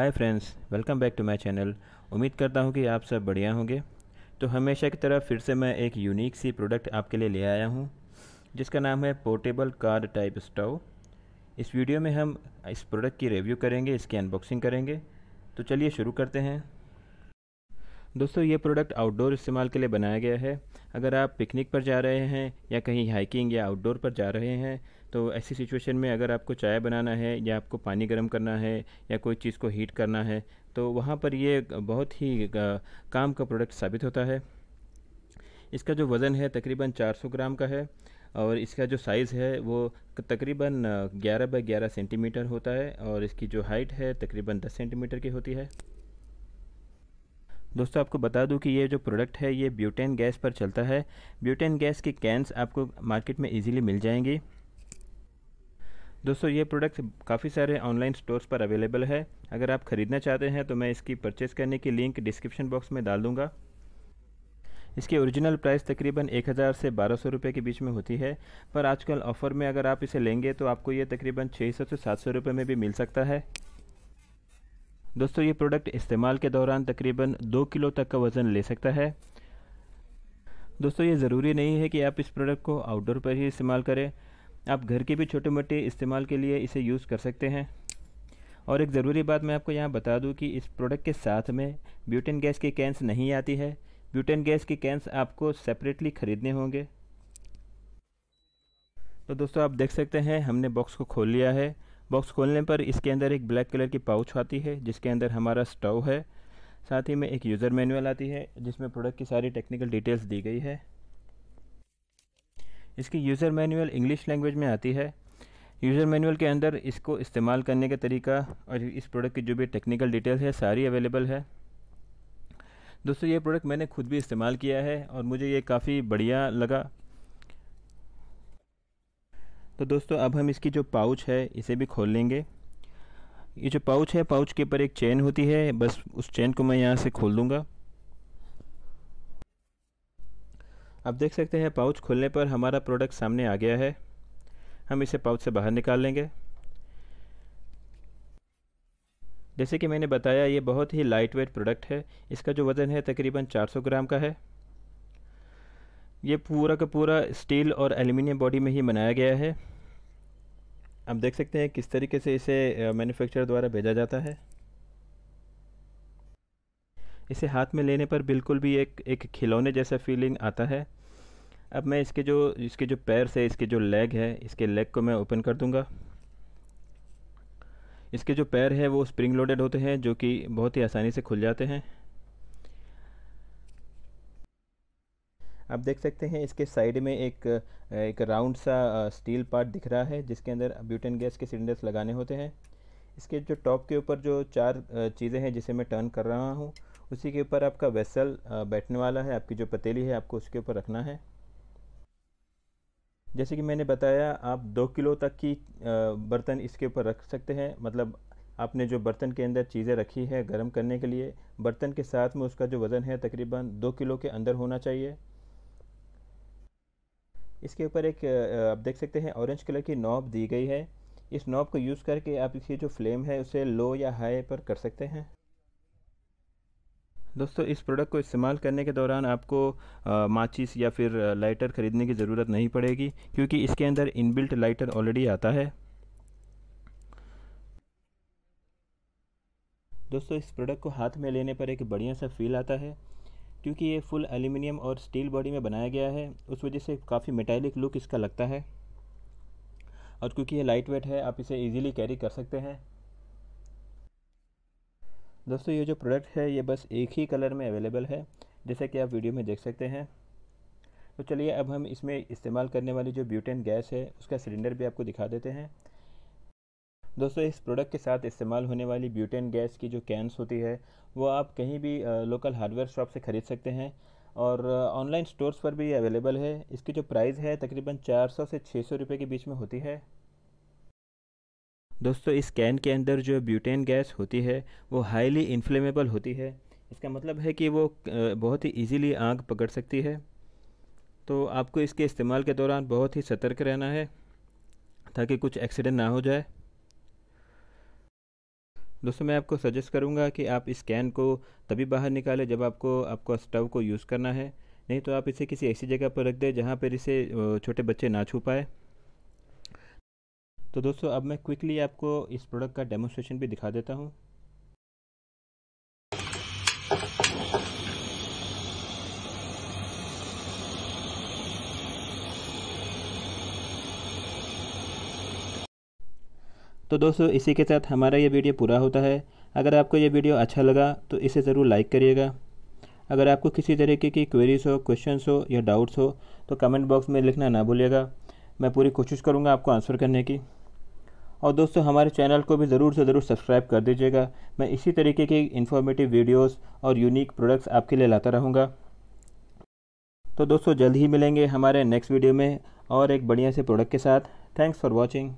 hi friends welcome back to my channel उम्मीद करता हूँ कि आप सब बढ़िया होंगे तो हमेशा की तरह फिर से मैं एक यूनिक सी प्रोडक्ट आपके लिए ले आया हूँ जिसका नाम है पोर्टेबल कार टाइप स्टोव इस वीडियो में हम इस प्रोडक्ट की रिव्यू करेंगे इसकी अनबॉक्सिंग करेंगे तो चलिए शुरू करते हैं दोस्तों ये प्रोडक्ट आउटडोर इस्तेमाल के लिए बनाया गया है अगर आप पिकनिक पर जा रहे हैं या कहीं हाइकिंग या आउटडोर पर जा रहे हैं तो ऐसी सिचुएशन में अगर आपको चाय बनाना है या आपको पानी गर्म करना है या कोई चीज़ को हीट करना है तो वहाँ पर ये बहुत ही काम का प्रोडक्ट साबित होता है इसका जो वज़न है तकरीबन 400 ग्राम का है और इसका जो साइज़ है वो तकरीबन 11 बाई 11 सेंटीमीटर होता है और इसकी जो हाइट है तकरीबन 10 सेंटीमीटर की होती है दोस्तों आपको बता दूं कि ये जो प्रोडक्ट है ये ब्यूटेन गैस पर चलता है ब्यूटेन गैस के कैंस आपको मार्केट में इजीली मिल जाएंगी दोस्तों ये प्रोडक्ट काफ़ी सारे ऑनलाइन स्टोर्स पर अवेलेबल है अगर आप ख़रीदना चाहते हैं तो मैं इसकी परचेज़ करने की लिंक डिस्क्रिप्शन बॉक्स में डाल दूँगा इसकी ओरिजिनल प्राइस तकरीबन 1000 से 1200 रुपए के बीच में होती है पर आजकल ऑफ़र में अगर आप इसे लेंगे तो आपको ये तकरीबन 600 से 700 रुपए में भी मिल सकता है दोस्तों ये प्रोडक्ट इस्तेमाल के दौरान तकरीबन दो किलो तक का वज़न ले सकता है दोस्तों ये ज़रूरी नहीं है कि आप इस प्रोडक्ट को आउटडोर पर ही इस्तेमाल करें आप घर के भी छोटे मोटे इस्तेमाल के लिए इसे यूज़ कर सकते हैं और एक ज़रूरी बात मैं आपको यहाँ बता दूँ कि इस प्रोडक्ट के साथ में ब्यूटेन गैस की कैंस नहीं आती है ब्यूटेन गैस की कैंस आपको सेपरेटली ख़रीदने होंगे तो दोस्तों आप देख सकते हैं हमने बॉक्स को खोल लिया है बॉक्स खोलने पर इसके अंदर एक ब्लैक कलर की पाउच आती है जिसके अंदर हमारा स्टोव है साथ ही में एक यूज़र मैनुअल आती है जिसमें प्रोडक्ट की सारी टेक्निकल डिटेल्स दी गई है इसकी यूज़र मैनुअल इंग्लिश लैंग्वेज में आती है यूज़र मैनुअल के अंदर इसको इस्तेमाल करने का तरीका और इस प्रोडक्ट की जो भी टेक्निकल डिटेल्स है सारी अवेलेबल है दोस्तों ये प्रोडक्ट मैंने खुद भी इस्तेमाल किया है और मुझे ये काफ़ी बढ़िया लगा तो दोस्तों अब हम इसकी जो पाउच है इसे भी खोल लेंगे ये जो पाउच है पाउच के ऊपर एक चेन होती है बस उस चेन को मैं यहाँ से खोल दूँगा आप देख सकते हैं पाउच खोलने पर हमारा प्रोडक्ट सामने आ गया है हम इसे पाउच से बाहर निकाल लेंगे जैसे कि मैंने बताया ये बहुत ही लाइट वेट प्रोडक्ट है इसका जो वज़न है तकरीबन 400 ग्राम का है ये पूरा का पूरा स्टील और एल्यूमिनियम बॉडी में ही बनाया गया है आप देख सकते हैं किस तरीके से इसे मैन्युफैक्चरर द्वारा भेजा जाता है इसे हाथ में लेने पर बिल्कुल भी एक एक खिलौने जैसा फीलिंग आता है अब मैं इसके जो इसके जो पैर है इसके जो लेग है इसके लेग को मैं ओपन कर दूंगा इसके जो पैर है वो स्प्रिंग लोडेड होते हैं जो कि बहुत ही आसानी से खुल जाते हैं आप देख सकते हैं इसके साइड में एक एक राउंड सा स्टील पार्ट दिख रहा है जिसके अंदर ब्यूटेन गैस के सिलेंडर्स लगाने होते हैं इसके जो टॉप के ऊपर जो चार चीज़ें हैं जिसे मैं टर्न कर रहा हूँ उसी के ऊपर आपका वेसल बैठने वाला है आपकी जो पतीली है आपको उसके ऊपर रखना है जैसे कि मैंने बताया आप दो किलो तक की बर्तन इसके ऊपर रख सकते हैं मतलब आपने जो बर्तन के अंदर चीज़ें रखी है गर्म करने के लिए बर्तन के साथ में उसका जो वज़न है तकरीबन दो किलो के अंदर होना चाहिए इसके ऊपर एक आप देख सकते हैं ऑरेंज कलर की नॉब दी गई है इस नॉब को यूज़ करके आप इसकी जो फ्लेम है उसे लो या हाई पर कर सकते हैं दोस्तों इस प्रोडक्ट को इस्तेमाल करने के दौरान आपको माचिस या फिर लाइटर ख़रीदने की ज़रूरत नहीं पड़ेगी क्योंकि इसके अंदर इनबिल्ट लाइटर ऑलरेडी आता है दोस्तों इस प्रोडक्ट को हाथ में लेने पर एक बढ़िया सा फील आता है क्योंकि ये फुल एल्यूमिनियम और स्टील बॉडी में बनाया गया है उस वजह से काफ़ी मेटालिक लुक इसका लगता है और क्योंकि ये लाइट वेट है आप इसे इजीली कैरी कर सकते हैं दोस्तों ये जो प्रोडक्ट है ये बस एक ही कलर में अवेलेबल है जैसे कि आप वीडियो में देख सकते हैं तो चलिए अब हम इसमें इस्तेमाल करने वाली जो ब्यूटेन गैस है उसका सिलेंडर भी आपको दिखा देते हैं दोस्तों इस प्रोडक्ट के साथ इस्तेमाल होने वाली ब्यूटेन गैस की जो कैंस होती है वो आप कहीं भी लोकल हार्डवेयर शॉप से ख़रीद सकते हैं और ऑनलाइन स्टोर्स पर भी अवेलेबल है इसकी जो प्राइस है तकरीबन 400 से 600 रुपए के बीच में होती है दोस्तों इस कैन के अंदर जो ब्यूटेन गैस होती है वो हाईली इन्फ्लेमेबल होती है इसका मतलब है कि वो बहुत ही इजीली आग पकड़ सकती है तो आपको इसके इस्तेमाल के दौरान बहुत ही सतर्क रहना है ताकि कुछ एक्सीडेंट ना हो जाए दोस्तों मैं आपको सजेस्ट करूँगा कि आप इस कैन को तभी बाहर निकालें जब आपको आपको स्टव को यूज़ करना है नहीं तो आप इसे किसी ऐसी जगह पर रख दें जहाँ पर इसे छोटे बच्चे ना छू पाए तो दोस्तों अब मैं क्विकली आपको इस प्रोडक्ट का डेमोस्ट्रेशन भी दिखा देता हूँ तो दोस्तों इसी के साथ हमारा ये वीडियो पूरा होता है अगर आपको ये वीडियो अच्छा लगा तो इसे ज़रूर लाइक करिएगा अगर आपको किसी तरीके की क्वेरीज हो क्वेश्चन हो या डाउट्स हो तो कमेंट बॉक्स में लिखना ना भूलिएगा मैं पूरी कोशिश करूँगा आपको आंसर करने की और दोस्तों हमारे चैनल को भी ज़रूर से ज़रूर सब्सक्राइब कर दीजिएगा मैं इसी तरीके की इन्फॉर्मेटिव वीडियोस और यूनिक प्रोडक्ट्स आपके लिए लाता रहूँगा तो दोस्तों जल्द ही मिलेंगे हमारे नेक्स्ट वीडियो में और एक बढ़िया से प्रोडक्ट के साथ थैंक्स फॉर वॉचिंग